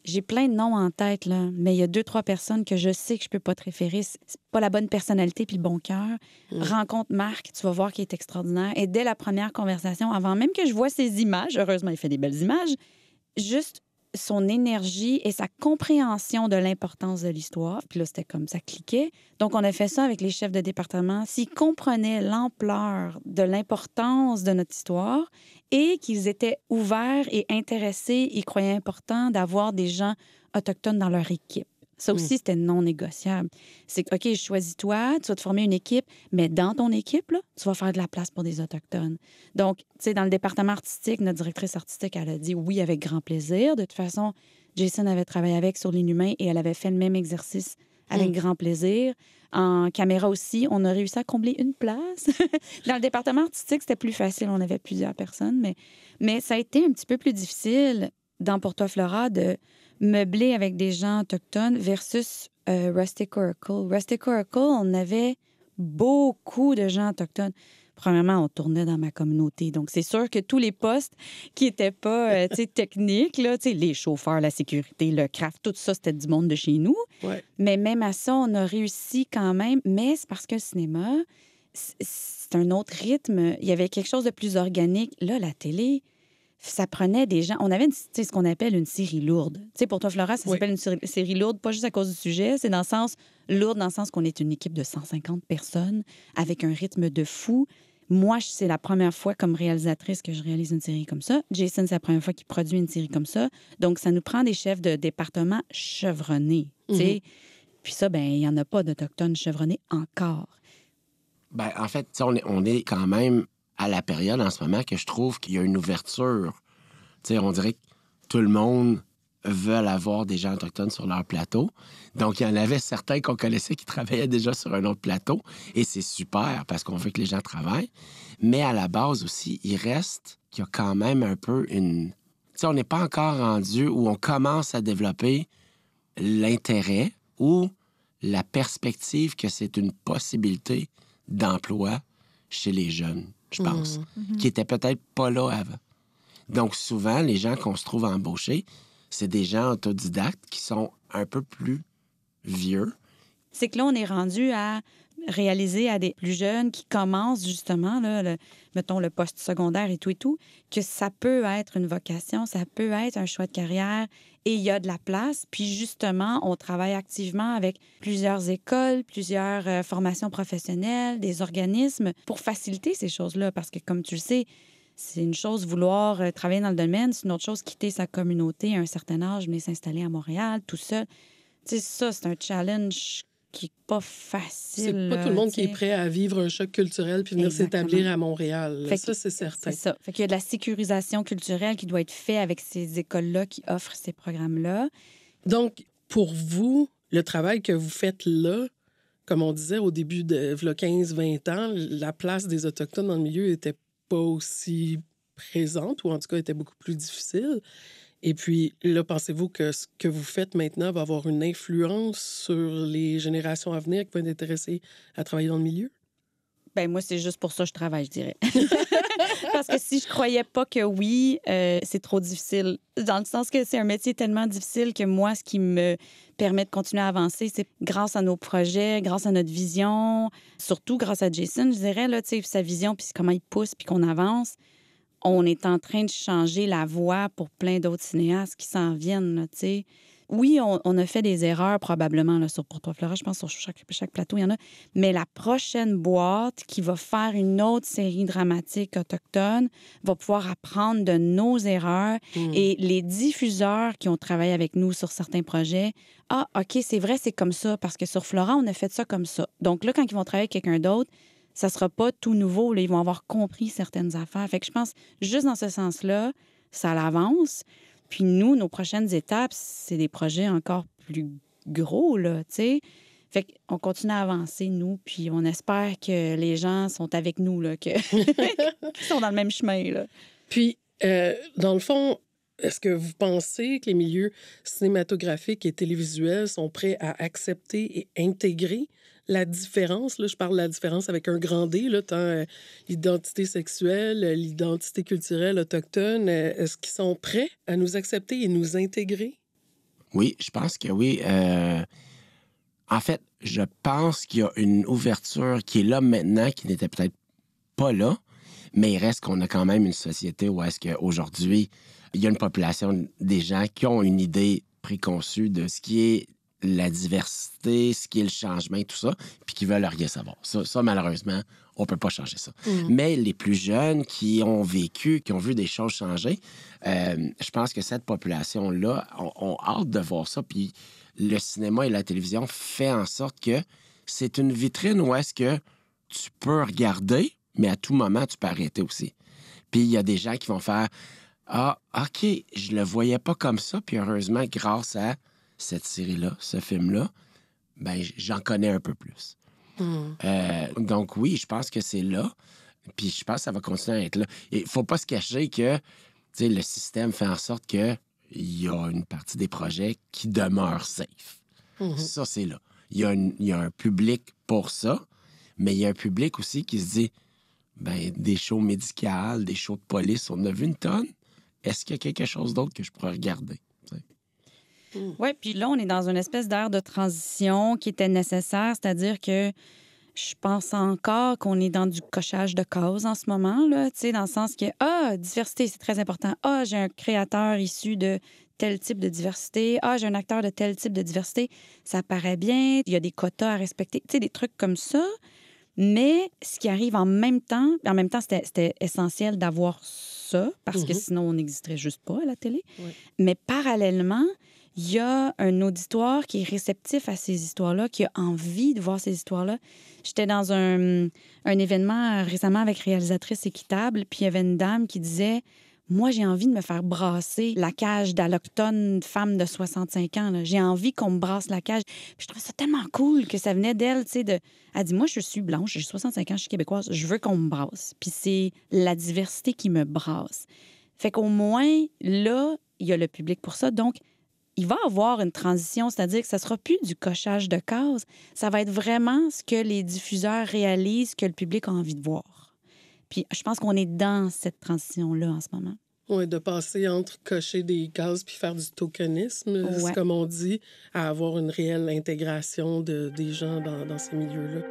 j'ai plein de noms en tête, là, mais il y a deux, trois personnes que je sais que je peux pas te référer. C'est pas la bonne personnalité puis le bon cœur. Mm. Rencontre Marc, tu vas voir qu'il est extraordinaire. Et dès la première conversation, avant même que je vois ses images, heureusement, il fait des belles images, juste son énergie et sa compréhension de l'importance de l'histoire. Puis là, c'était comme ça cliquait. Donc, on a fait ça avec les chefs de département. S'ils comprenaient l'ampleur de l'importance de notre histoire et qu'ils étaient ouverts et intéressés, et croyaient important d'avoir des gens autochtones dans leur équipe. Ça mm. aussi, c'était non négociable. C'est OK, je choisis toi, tu vas te former une équipe, mais dans ton équipe, là, tu vas faire de la place pour des Autochtones. Donc, tu sais, dans le département artistique, notre directrice artistique, elle a dit oui avec grand plaisir. De toute façon, Jason avait travaillé avec sur l'inhumain et elle avait fait le même exercice avec mm. grand plaisir. En caméra aussi, on a réussi à combler une place. dans le département artistique, c'était plus facile. On avait plusieurs personnes, mais, mais ça a été un petit peu plus difficile dans Pour toi, Flora de meublé avec des gens autochtones versus euh, Rustic Oracle. Rustic Oracle, on avait beaucoup de gens autochtones. Premièrement, on tournait dans ma communauté. Donc, c'est sûr que tous les postes qui n'étaient pas euh, techniques, les chauffeurs, la sécurité, le craft, tout ça, c'était du monde de chez nous. Mais même à ça, on a réussi quand même. Mais c'est parce que le cinéma, c'est un autre rythme. Il y avait quelque chose de plus organique. Là, la télé, ça prenait des gens. On avait une, ce qu'on appelle une série lourde. pour toi, Flora, ça s'appelle une série, lourde, pas juste à cause du sujet, c'est dans le sens lourde, dans le sens qu'on est une équipe de 150 personnes avec un rythme de fou. Moi, c'est la première fois comme réalisatrice que je réalise une série comme ça. Jason, c'est la première fois qu'il produit une série comme ça. Donc, ça nous prend des chefs de département chevronnés. Mhm. Puis ça, ben, il n'y en a pas d'Autochtones chevronnés encore. Ben, en fait, on est, on est quand même à la période en ce moment que je trouve qu'il y a une ouverture. on dirait que tout le monde veut avoir des gens autochtones sur leur plateau. Donc, il y en avait certains qu'on connaissait qui travaillaient déjà sur un autre plateau. Et c'est super parce qu'on veut que les gens travaillent. Mais à la base aussi, il reste qu'il y a quand même un peu une... on n'est pas encore rendu où on commence à développer l'intérêt ou la perspective que c'est une possibilité d'emploi chez les jeunes je pense, mm. mm-hmm. qui n'étaient peut-être pas là avant. Donc, souvent, les gens qu'on se trouve embauchés, embaucher, c'est des gens autodidactes qui sont un peu plus vieux. C'est que là, on est rendu à réaliser à des plus jeunes qui commencent justement, mettons, le poste secondaire et tout et tout, que ça peut être une vocation, ça peut être un choix de carrière et il y a de la place. Puis justement, on travaille activement avec plusieurs écoles, plusieurs euh, formations professionnelles, des organismes pour faciliter ces choses-là parce que, comme tu le sais, c'est une chose vouloir euh, travailler dans le domaine, c'est une autre chose quitter sa communauté à un certain âge, mais s'installer à Montréal tout seul. Tu sais, ça, c'est un challenge qui n'est pas facile. C'est pas tout le monde qui est prêt à vivre un choc culturel puis venir s'établir à Montréal. ça, c'est certain. C'est ça. Fait y a de la sécurisation culturelle qui doit être faite avec ces écoles-là qui offrent ces programmes-là. Donc, pour vous, le travail que vous faites là, comme on disait au début de 15-20 ans, la place des Autochtones dans le milieu n'était pas aussi présente ou en tout cas était beaucoup plus difficile. Et puis là, pensez-vous que ce que vous faites maintenant va avoir une influence sur les générations à venir qui vont être intéressées à travailler dans le milieu? Ben moi, c'est juste pour ça que je travaille, je dirais. Parce que si je croyais pas que oui, euh, c'est trop difficile. Dans le sens que c'est un métier tellement difficile que moi, ce qui me permet de continuer à avancer, c'est grâce à nos projets, grâce à notre vision, surtout grâce à Jason, je dirais, là, sa vision, puis comment il pousse, puis qu'on avance on est en train de changer la voie pour plein d'autres cinéastes qui s'en viennent, Oui, on, a fait des erreurs probablement là, sur toi, Flora. je pense sur chaque, plateau, il y en a. Mais la prochaine boîte qui va faire une autre série dramatique autochtone va pouvoir apprendre de nos erreurs. Hmm. Et les diffuseurs qui ont travaillé avec nous sur certains projets, ah, OK, c'est vrai, c'est comme ça, parce que sur Flora, on a fait ça comme ça. Donc là, quand ils vont travailler avec quelqu'un d'autre, ça sera pas tout nouveau. Là. Ils vont avoir compris certaines affaires. Fait que je pense, juste dans ce sens-là, ça l'avance. Puis nous, nos prochaines étapes, c'est des projets encore plus gros, là, tu sais. Fait qu'on continue à avancer, nous, puis on espère que les gens sont avec nous, là, qu'ils sont dans le même chemin, là. Puis, euh, dans le fond, est-ce que vous pensez que les milieux cinématographiques et télévisuels sont prêts à accepter et intégrer la différence, là, je parle de la différence avec un grand D, là, euh, l'identité sexuelle, euh, l'identité culturelle autochtone, euh, est-ce qu'ils sont prêts à nous accepter et nous intégrer? Oui, je pense que oui. En fait, je pense qu'il y a une ouverture qui est là maintenant, qui n'était peut-être pas là, mais il reste qu'on a quand même une société où est-ce qu'aujourd'hui, il y a une population des gens qui ont une idée préconçue de ce qui est la diversité, ce qui est le changement, tout ça, puis qui veulent rien savoir. Ça, malheureusement, on peut pas changer ça. Mm. Mais les plus jeunes qui ont vécu, qui ont vu des choses changer, euh, je pense que cette population-là ont, hâte de voir ça. Puis le cinéma et la télévision font en sorte que c'est une vitrine où est-ce que tu peux regarder, mais à tout moment, tu peux arrêter aussi. Puis il y a des gens qui vont faire Ah, OK, je le voyais pas comme ça, puis heureusement, grâce à cette série-là, ce film-là, ben, j'en connais un peu plus. Hmm. Euh, donc oui, je pense que c'est là. Puis je pense que ça va continuer à être là. Il faut pas se cacher que le système fait en sorte que il y a une partie des projets qui demeurent safe. Hmm. Ça, c'est là. Il y, a un public pour ça, mais il y a un public aussi qui se dit ben, des shows médicales, des shows de police, on a vu une tonne. Est-ce qu'il y a quelque chose d'autre que je pourrais regarder? Mm. Oui, puis là, on est dans une espèce d'ère de transition qui était nécessaire, c'est-à-dire que je pense encore qu'on est dans du cochage de cause en ce moment, là, dans le sens que, ah, diversité, c'est très important. Ah, j'ai un créateur issu de tel type de diversité. Ah, j'ai un acteur de tel type de diversité. Ça paraît bien. Il y a des quotas à respecter. Tu sais, des trucs comme ça. Mais ce qui arrive en même temps, en même temps, c'était essentiel d'avoir ça, parce que mm-hmm. sinon, on n'existerait juste pas à la télé. Mais parallèlement, il y a un auditoire qui est réceptif à ces histoires-là, qui a envie de voir ces histoires-là. J'étais dans un, un, événement récemment avec Réalisatrice Équitable, puis il y avait une dame qui disait Moi, j'ai envie de me faire brasser la cage d'Aloctone, femme de 65 ans. J'ai envie qu'on me brasse la cage. je trouvais ça tellement cool que ça venait d'elle, tu sais. De... Elle dit Moi, je suis blanche, j'ai 65 ans, je suis québécoise, je veux qu'on me brasse. Puis c'est la diversité qui me brasse. Fait qu'au moins, là, il y a le public pour ça. Donc, il va avoir une transition, c'est-à-dire que ça ne sera plus du cochage de cases, ça va être vraiment ce que les diffuseurs réalisent que le public a envie de voir. Puis je pense qu'on est dans cette transition-là en ce moment. Oui, de passer entre cocher des cases puis faire du tokenisme, comme on dit, à avoir une réelle intégration de, des gens dans ces milieux-là.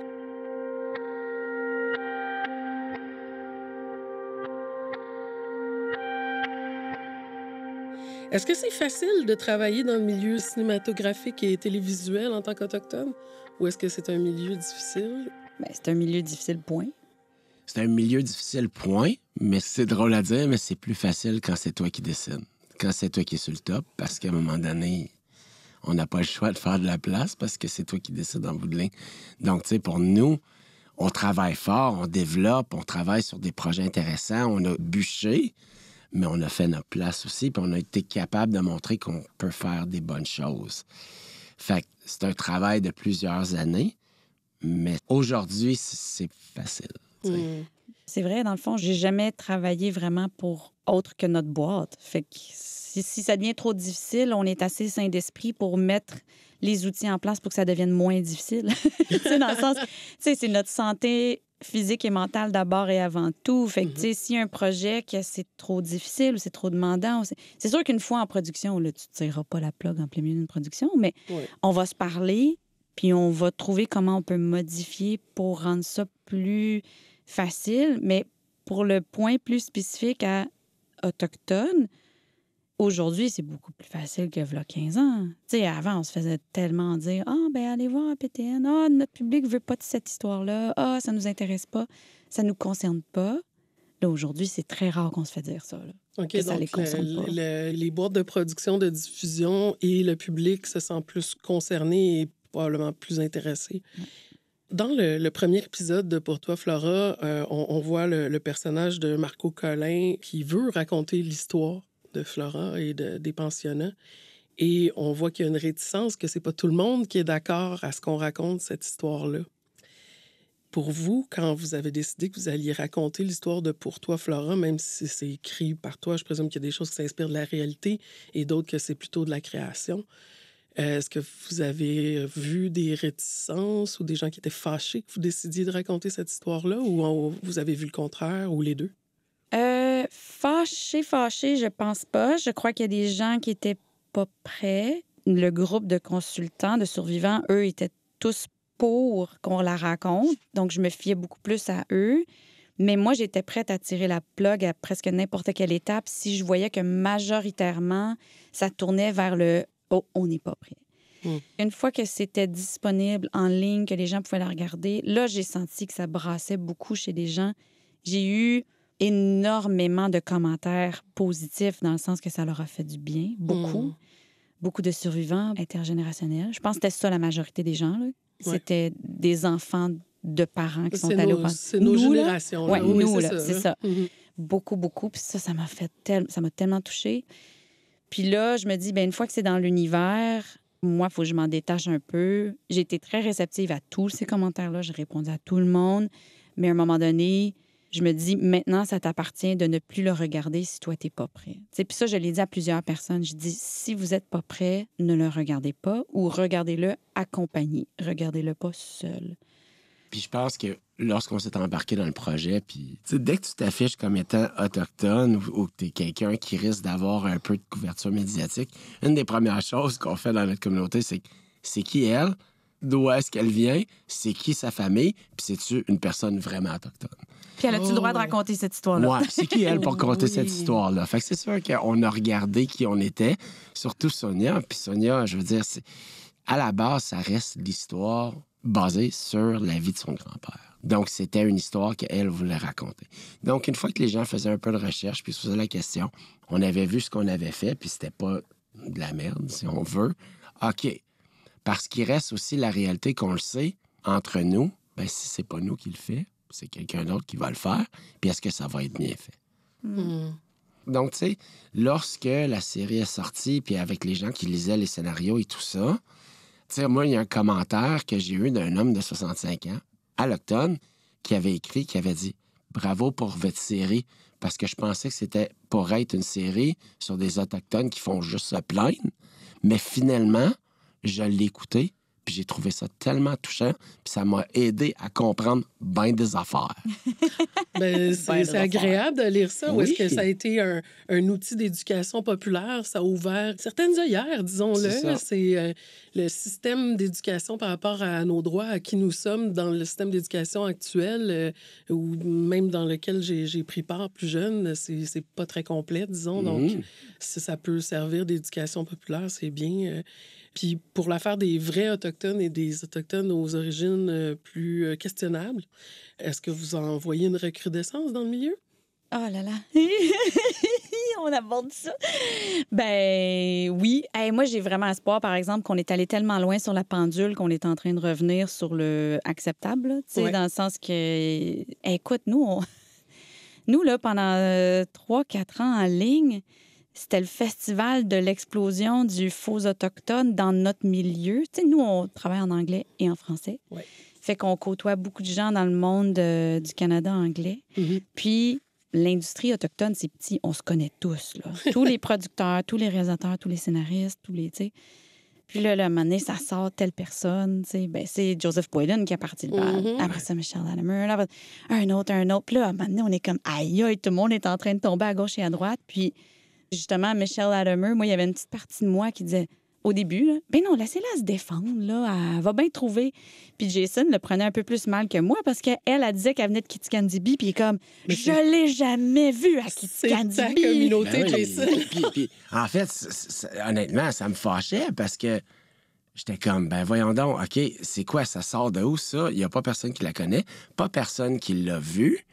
Est-ce que c'est facile de travailler dans le milieu cinématographique et télévisuel en tant qu'Autochtone? Ou est-ce que c'est un milieu difficile? Ben, c'est un milieu difficile, point. C'est un milieu difficile, point. Mais c'est drôle à dire, mais c'est plus facile quand c'est toi qui décides. Quand c'est toi qui es sur le top, parce qu'à un moment donné, on n'a pas le choix de faire de la place parce que c'est toi qui décides en bout de ligne. Donc, tu sais, pour nous, on travaille fort, on développe, on travaille sur des projets intéressants, on a bûché mais on a fait notre place aussi, puis on a été capable de montrer qu'on peut faire des bonnes choses. Fait que c'est un travail de plusieurs années, mais aujourd'hui, c'est facile. Hmm. C'est vrai, dans le fond, j'ai jamais travaillé vraiment pour autre que notre boîte. Fait que si, ça devient trop difficile, on est assez sain d'esprit pour mettre les outils en place pour que ça devienne moins difficile. dans le sens, c'est notre santé physique et mentale d'abord et avant tout. Fait que, mhm. tu sais, si un projet que c'est trop difficile ou c'est trop demandant, c'est sûr qu'une fois en production, là, tu ne tireras pas la plug en plein milieu d'une production, mais on va se parler, puis on va trouver comment on peut modifier pour rendre ça plus facile. Mais pour le point plus spécifique à autochtone, Aujourd'hui, c'est beaucoup plus facile que v'là 15 ans. sais, avant, on se faisait tellement dire Ah, oh, ben allez voir PTN. Ah, notre public veut pas de cette histoire-là. Ah, ça nous intéresse pas. Ça nous concerne pas. Là, aujourd'hui, c'est très rare qu'on se fait dire ça. OK, ça les, les boîtes de production, de diffusion et le public se sentent plus concernés et probablement plus intéressés. Dans le, premier épisode de Pour toi, Flora, euh, on, voit le, le, personnage de Marco Collin qui veut raconter l'histoire de Flora et des pensionnats. Et on voit qu'il y a une réticence, que c'est pas tout le monde qui est d'accord à ce qu'on raconte cette histoire-là. Pour vous, quand vous avez décidé que vous alliez raconter l'histoire de Pour toi, Flora, même si c'est écrit par toi, je présume qu'il y a des choses qui s'inspirent de la réalité et d'autres que c'est plutôt de la création. Euh, est-ce que vous avez vu des réticences ou des gens qui étaient fâchés que vous décidiez de raconter cette histoire-là ou vous avez vu le contraire ou les deux? Euh, fâché, fâché, je pense pas. Je crois qu'il y a des gens qui étaient pas prêts. Le groupe de consultants, de survivants, eux, étaient tous pour qu'on la raconte. Donc, je me fiais beaucoup plus à eux. Mais moi, j'étais prête à tirer la plug à presque n'importe quelle étape si je voyais que majoritairement, ça tournait vers le Oh, on n'est pas prêt. Hmm. Une fois que c'était disponible en ligne, que les gens pouvaient la regarder, là, j'ai senti que ça brassait beaucoup chez les gens. J'ai eu énormément de commentaires positifs dans le sens que ça leur a fait du bien, beaucoup. Mm. Beaucoup de survivants intergénérationnels. Je pense que c'était ça la majorité des gens. Là. C'était des enfants de parents qui sont allés au C'est nos générations. Là. oui, nous, c'est ça. Hein. Mm-hmm. Beaucoup, beaucoup. Puis ça, ça m'a fait ça m'a tellement touchée. Puis là, je me dis, ben, une fois que c'est dans l'univers, moi, il faut que je m'en détache un peu. J'ai été très réceptive à tous ces commentaires-là. J'ai répondu à tout le monde. Mais à un moment donné, je me dis maintenant, ça t'appartient de ne plus le regarder si toi, t'es pas prêt. Puis ça, je l'ai dit à plusieurs personnes. Je dis, si vous êtes pas prêt, ne le regardez pas ou regardez-le accompagné. Regardez-le pas seul. Puis je pense que lorsqu'on s'est embarqué dans le projet, puis dès que tu t'affiches comme étant autochtone ou, que tu es quelqu'un qui risque d'avoir un peu de couverture médiatique, une des premières choses qu'on fait dans notre communauté, c'est c'est qui elle, d'où est-ce qu'elle vient, c'est qui sa famille, puis c'est-tu une personne vraiment autochtone. Puis elle a-tu le droit de oh. raconter cette histoire-là? Ouais, c'est qui elle pour raconter cette histoire-là? Fait que c'est sûr qu'on a regardé qui on était, surtout Sonia. Puis Sonia, je veux dire, à la base, ça reste l'histoire basée sur la vie de son grand-père. Donc, c'était une histoire qu'elle voulait raconter. Donc, une fois que les gens faisaient un peu de recherche puis se posaient la question, on avait vu ce qu'on avait fait, puis c'était pas de la merde, si on veut. OK. Parce qu'il reste aussi la réalité qu'on le sait, entre nous, ben, si c'est pas nous qui le fait, c'est quelqu'un d'autre qui va le faire, puis est-ce que ça va être bien mm. fait? Mm. Mm. Donc, tu sais, lorsque la série est sortie, puis avec les gens qui lisaient les scénarios et tout ça, tu sais, moi, il y a un commentaire que j'ai eu d'un homme de 65 ans, à l'automne, qui avait écrit, qui avait dit Bravo pour votre série, parce que je pensais que c'était pour être une série sur des Autochtones qui font juste se plaindre, mais finalement, je l'écoutais. Puis j'ai trouvé ça tellement touchant. Puis ça m'a aidé à comprendre bien des affaires. ben, c'est agréable de lire ça. Ou est-ce que ça a été un, un outil d'éducation populaire? Ça a ouvert certaines œillères, disons-le. C'est euh, le système d'éducation par rapport à nos droits, à qui nous sommes dans le système d'éducation actuel euh, ou même dans lequel j'ai pris part plus jeune. C'est pas très complet, disons. Donc, mm-hmm. si ça peut servir d'éducation populaire, c'est bien. Euh, puis pour l'affaire des vrais Autochtones et des Autochtones aux origines euh, plus euh, questionnables, est-ce que vous en voyez une recrudescence dans le milieu? Oh là là, on aborde ça. Ben oui. moi, j'ai vraiment espoir, par exemple, qu'on est allé tellement loin sur la pendule qu'on est en train de revenir sur le acceptable, dans le sens que, écoute, nous, nous là, pendant euh, trois, 3-4 ans en ligne, c'était le festival de l'explosion du faux autochtone dans notre milieu. Tu sais, nous, on travaille en anglais et en français. Ouais. Fait qu'on côtoie beaucoup de gens dans le monde euh, du Canada anglais. Mm-hmm. Puis, l'industrie autochtone, c'est petit. On se connaît tous, là. tous les producteurs, tous les réalisateurs, tous les scénaristes, tous les, Puis là, le moment donné, ça sort telle personne, tu Ben, c'est Joseph Boyden qui a parti le mm-hmm. Après ça, Michel Un autre, un autre. Puis là, à un moment donné, on est comme, aïe, aïe, tout le monde est en train de tomber à gauche et à droite. Puis Justement, Michelle Adamer, moi, il y avait une petite partie de moi qui disait au début, ben non, laissez-la se défendre, là, elle va bien trouver. Puis Jason le prenait un peu plus mal que moi parce qu'elle, elle disait qu'elle venait de Kitty puis comme, je l'ai jamais vue à Kitty ben en fait, honnêtement, ça me fâchait parce que j'étais comme, ben voyons donc, OK, c'est quoi, ça sort de où ça? Il n'y a pas personne qui la connaît, pas personne qui l'a vue.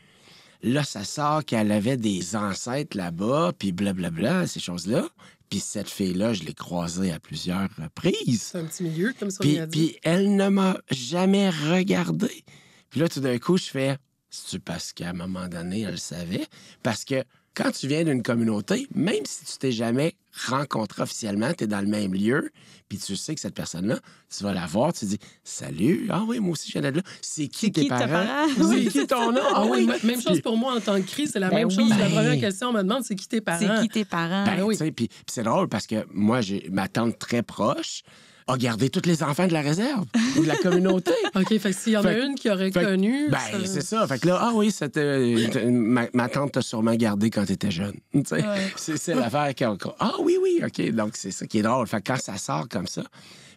Là, ça sort qu'elle avait des ancêtres là-bas, puis blablabla, ces choses-là. Puis cette fille-là, je l'ai croisée à plusieurs reprises. C'est un petit milieu, comme ça. Puis, puis elle ne m'a jamais regardé. Puis là, tout d'un coup, je fais, c'est parce qu'à un moment donné, elle le savait, parce que quand tu viens d'une communauté, même si tu t'es jamais rencontré officiellement, tu es dans le même lieu, puis tu sais que cette personne-là, tu vas la voir, tu dis Salut, ah oui, moi aussi je viens là. C'est qui tes parents? c'est qui ton nom? Ah oui. Même chose pour moi en tant que Christ, c'est la ben même chose. La première question, on me demande c'est qui tes parents? C'est qui tes parents? Ben, ah puis c'est drôle parce que moi, j'ai ma tante très proche a gardé tous les enfants de la réserve ou de la communauté. OK, fait que s'il y en a une qui aurait connu. Ben, c'est ça. Fait que là, ah oui, c'était, euh, ma, tante t'a sûrement gardé quand t'étais jeune. C'est, l'affaire encore. Ah oui, oui, OK. Donc, c'est ça qui est drôle. Fait que quand ça sort comme ça,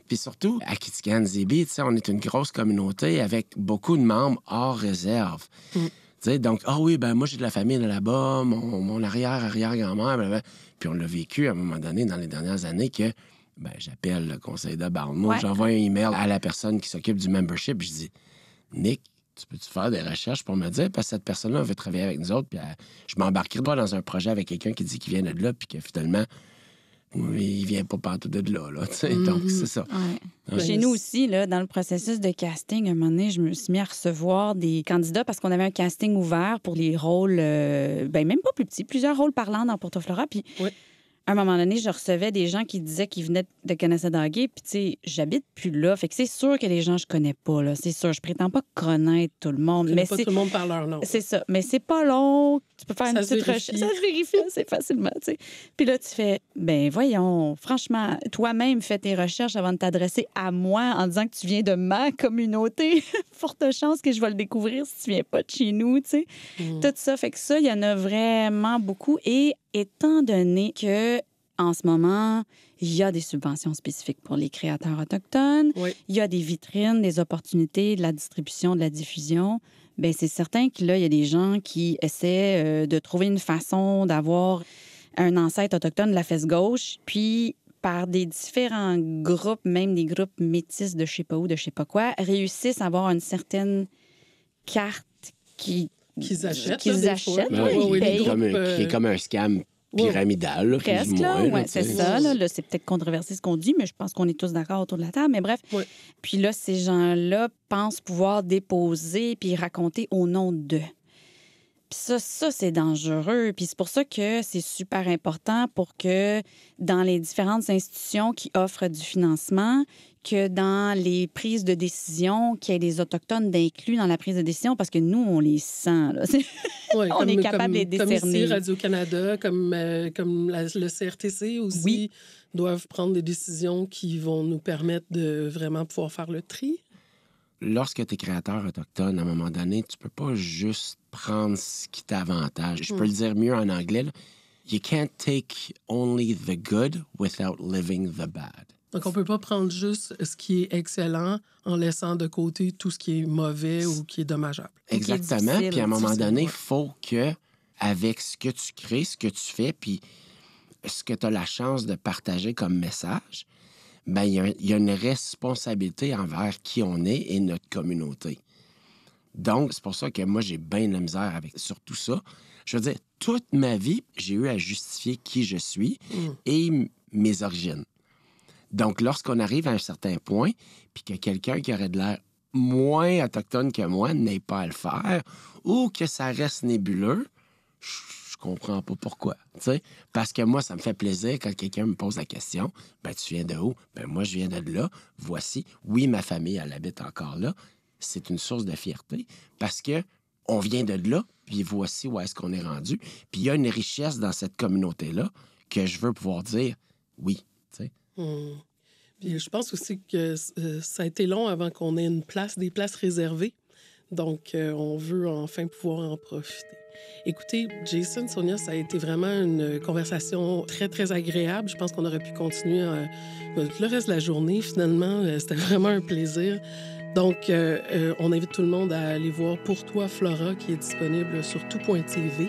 puis surtout, à Kitikan Zibi, on est une grosse communauté avec beaucoup de membres hors réserve. Mm. Donc, ah oui, ben moi j'ai de la famille là-bas, mon, mon arrière-arrière-grand-mère, puis on l'a vécu à un moment donné dans les dernières années que ben, j'appelle le conseil de J'envoie un email à la personne qui s'occupe du membership. Je dis, Nick, tu peux-tu faire des recherches pour me dire? Parce que cette personne-là veut travailler avec nous autres. Puis je m'embarquerai droit dans un projet avec quelqu'un qui dit qu'il vient de là, puis que finalement, il vient pas partout de là. Mm-hmm. Donc, c'est ça. Chez nous aussi, là, dans le processus de casting, à un moment donné, je me suis mis à recevoir des candidats parce qu'on avait un casting ouvert pour les rôles, euh, ben, même pas plus petits, plusieurs rôles parlants dans Portoflora. Puis à un moment donné, je recevais des gens qui disaient qu'ils venaient de connaître puis tu sais, j'habite plus là. Fait que c'est sûr que les gens, je connais pas, là. C'est sûr, je prétends pas connaître tout le monde. mais pas tout le monde par leur nom. C'est ça. Mais c'est pas long. Tu peux faire une petite recherche. Ça se vérifie assez facilement, tu sais. Puis là, tu fais, ben voyons, franchement, toi-même, fais tes recherches avant de t'adresser à moi en disant que tu viens de ma communauté. Forte chance que je vais le découvrir si tu viens pas de chez nous, tu sais. Hmm. Tout ça. Fait que ça, il y en a vraiment beaucoup. Et étant donné que en ce moment, il y a des subventions spécifiques pour les créateurs autochtones, il y a des vitrines, des opportunités, de la distribution, de la diffusion. Bien, c'est certain qu'il il y a des gens qui essaient euh, de trouver une façon d'avoir un ancêtre autochtone de la fesse gauche, puis par des différents groupes, même des groupes métis de je sais pas où, de je sais pas quoi, réussissent à avoir une certaine carte qui qu'ils achètent. Qu'ils achètent, Qui est euh, comme un scam pyramidal. plus Presque, c'est ça. Là, c'est peut-être controversé ce qu'on dit, mais je pense qu'on est tous d'accord autour de la table. Mais bref, puis là, ces gens-là pensent pouvoir déposer puis raconter au nom d'eux. Puis ça, ça c'est dangereux. Puis c'est pour ça que c'est super important pour que dans les différentes institutions qui offrent du financement, que dans les prises de décision, qu'il y ait des Autochtones inclus dans la prise de décision, parce que nous, on les sent. Là. on est capable comme, de les Comme Radio-Canada, comme, euh, comme le CRTC aussi, doivent prendre des décisions qui vont nous permettre de vraiment pouvoir faire le tri lorsque tu es créateur autochtone, à un moment donné, tu peux pas juste prendre ce qui t'avantage. Je peux hmm. le dire mieux en anglais. You can't take only the good without living the bad. Donc, on peut pas prendre juste ce qui est excellent en laissant de côté tout ce qui est mauvais ou qui est dommageable. Exactement. Puis à un moment donné, il faut que, avec ce que tu crées, ce que tu fais, puis ce que tu as la chance de partager comme message, bien, il y, a une responsabilité envers qui on est et notre communauté. Donc, c'est pour ça que moi, j'ai bien de la misère avec tout ça. Je veux dire, toute ma vie, j'ai eu à justifier qui je suis mm. et mes origines. Donc, lorsqu'on arrive à un certain point, puis que quelqu'un qui aurait de l'air moins autochtone que moi n'ait pas à le faire, ou que ça reste nébuleux, je je comprends pas pourquoi. Parce que moi, ça me fait plaisir quand quelqu'un me pose la question ben, Tu viens de où ben, Moi, je viens de là. Voici. Oui, ma famille, elle habite encore là. C'est une source de fierté parce que on vient de là, puis voici où est-ce qu'on est rendu. Puis il y a une richesse dans cette communauté-là que je veux pouvoir dire oui. Hmm. je pense aussi que euh, ça a été long avant qu'on ait une place, des places réservées donc, euh, on veut enfin pouvoir en profiter. Écoutez, Jason, Sonia, ça a été vraiment une conversation très, très agréable. Je pense qu'on aurait pu continuer euh, le reste de la journée. Finalement, euh, c'était vraiment un plaisir. Donc, on invite tout le monde à aller voir Pour toi, Flora, qui est disponible sur tout.tv.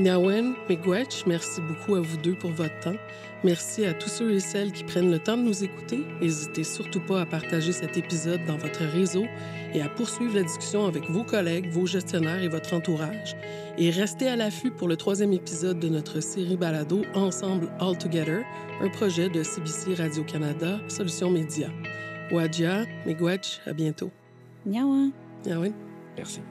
Niawen, Megwetch, merci beaucoup à vous deux pour votre temps. Merci à tous ceux et celles qui prennent le temps de nous écouter. N'hésitez surtout pas à partager cet épisode dans votre réseau et à poursuivre la discussion avec vos collègues, vos gestionnaires et votre entourage. Et restez à l'affût pour le troisième épisode de notre série Balado Ensemble All Together, un projet de CBC Radio-Canada Solutions Média. Wadja, Megwatch, à bientôt. Nyawa. Nyawa. Merci.